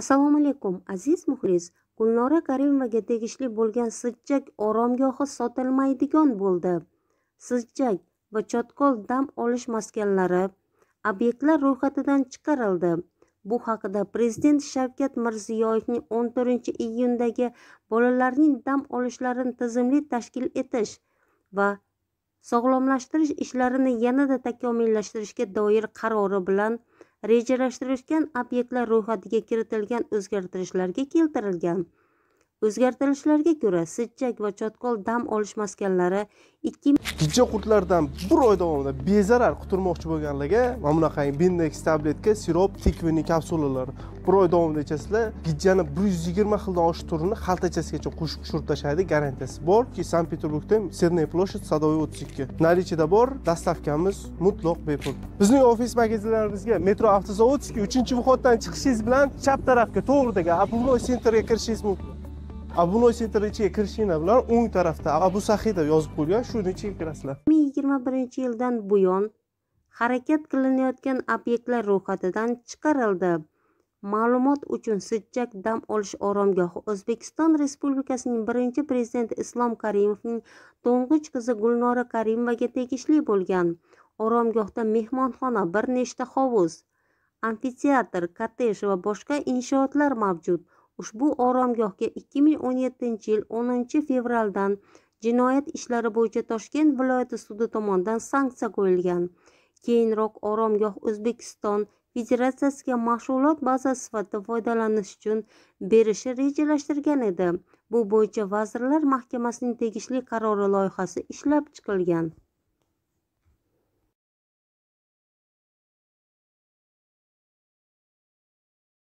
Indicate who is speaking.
Speaker 1: assalomu alaykum aziz muxlis gulnora karimovaga tegishli bo'lgan sijjak oromgohi sotilmaydigan bo'ldi sijjak va chotqol dam olish maskanlari obyektlar ro'yxatidan chiqarildi bu haqida prezident shavkat mirziyoyevning 14 iyundagi bolalarning dam olishlarini tizimli tashkil etish va sog'lomlashtirish ishlarini yanada takomillashtirishga doir qarori bilan rejalashtirilgan obyektlar ro'yxatiga kiritilgan o'zgartirishlarga keltirilgan o'zgartirishlarga ko'ra sijjak va chotqol dam olish maskanlari
Speaker 2: ikki jijja qurtlardan bir oy davomida bezarar quturmoqchi bo'lganlarga mana bunaqa bindeks tabletka sirop tikvini kapsulalar bir oy davomida ichasizlar gijjani bir yuz yigirma xildan oshiq turini xaltachasigacha qo'shib tushirib tashlaydi garantiyasi bor sankt peterburgda serney площадь садовый o'ttiz ikki narichida bor dastavkamiz mutloq bepul bizning ofis magazinlarimizga metro avtozavodskiy uchinchi vuxoddan chiqishingiz bilan chap tarafga to'g'ridagi обувной centerga kirishingiz mumkin обувной sentr ichiga kirishinglar bilan o'ng tarafda abu sahiy deb yozib qo'yilgan shuni ichiga kirasizlar
Speaker 1: ikki ming yigirma birinchi yildan buyon harakat qilinayotgan obyektlar ro'yxatidan chiqarildi ma'lumot uchun sijjak dam olish oromgohi o'zbekiston respublikasining birinchi prezidenti islom karimovning to'ng'ich qizi gulnora karimovaga tegishli bo'lgan oromgohda mehmonxona bir nechta hovuz amfiteatr kottej va boshqa inshootlar mavjud ushbu oromgohga ikki ming o'n yettinchi yil o'ninchi fevraldan jinoyat ishlari bo'yicha toshkent viloyati sudi tomonidan sanksiya qo'yilgan keyinroq oromgoh o'zbekiston Federatsiyasiga mashg'ulot bazasi sifatida foydalanish uchun berishi rejalashtirgan edi bu bo'yicha vazirlar mahkamasining tegishli qarori loyihasi ishlab chiqilgan